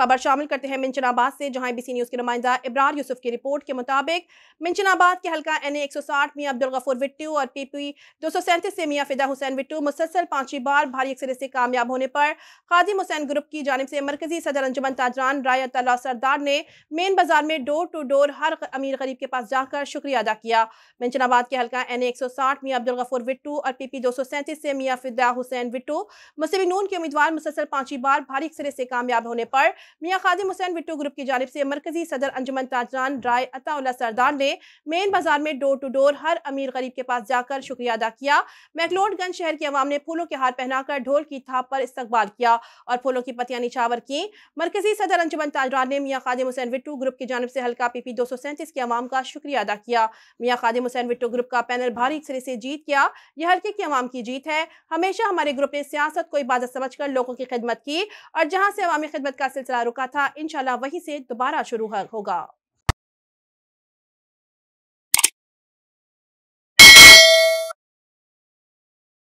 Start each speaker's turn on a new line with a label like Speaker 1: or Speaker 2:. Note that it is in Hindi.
Speaker 1: खबर शामिल करते हैं मिंचनाबाद से जहां सी न्यूज के नुमाइंदा इब्रार यूसुफ की रिपोर्ट के मुताबिक मिंचनाबाद के हल्का एन ए एक सौ साठ मियाँ अब्दुल गफूर विट्टू और पी दो सौ सैंतीस से मियाँ फिदा हुसैन विट्टू मुसलसल पांचवी बार भारी अक्सर से कामयाब होने पर खादिम हुसैन ग्रुप की जानब से मरकजी सदर अंजुमन ताजरान राय तला सरदार ने मेन बाजार में डोर टू डोर हर अमीर गरीब के पास जाकर शुक्रिया अदा किया मिंचनाबाद के हल्का एन ए एक सौ साठ मियाँ अब्दुल गफूर विट्टू और पी दो सौ सैंतीस से मियाँ फिदा हुसैन विट्टू मुस्लिम नून के उम्मीदवार मुसलसल पांचवी बार भारी अक्सर से कामयाब होने पर मियाँ खादिम हुसैन विट्टू ग्रुप की जानब से मरकजी सदर अंजमन ताजरान राय अता सरदार ने मेन बाजार में डोर टू डोर हर अमीर गरीब के पास जाकर शुक्रिया अदा किया मैकलोडगंज शहर की आवाम ने फूलों के हार पहनाकर ढोल की थाप पर इस्तकबाल किया और फूलों की पतियाँ निछावर की मरकजी सदर अंजमन ताजरान ने मियाँ खादिम हुसैन विट्टू ग्रुप की जानब से हल्का पीपी दो सौ सैंतीस की आवाम का शुक्रिया अदा किया मियाँ खादिम हुसैन विट्टू ग्रुप का पैनल भारी सिरे से जीत किया यह हल्के की आवाम की जीत है हमेशा हमारे ग्रुप ने सियासत को इबादत समझ कर लोगों की खिदमत की और जहाँ से अवामी खिदमत का सिलसिला रुका था इनशाला वहीं से दोबारा शुरू होगा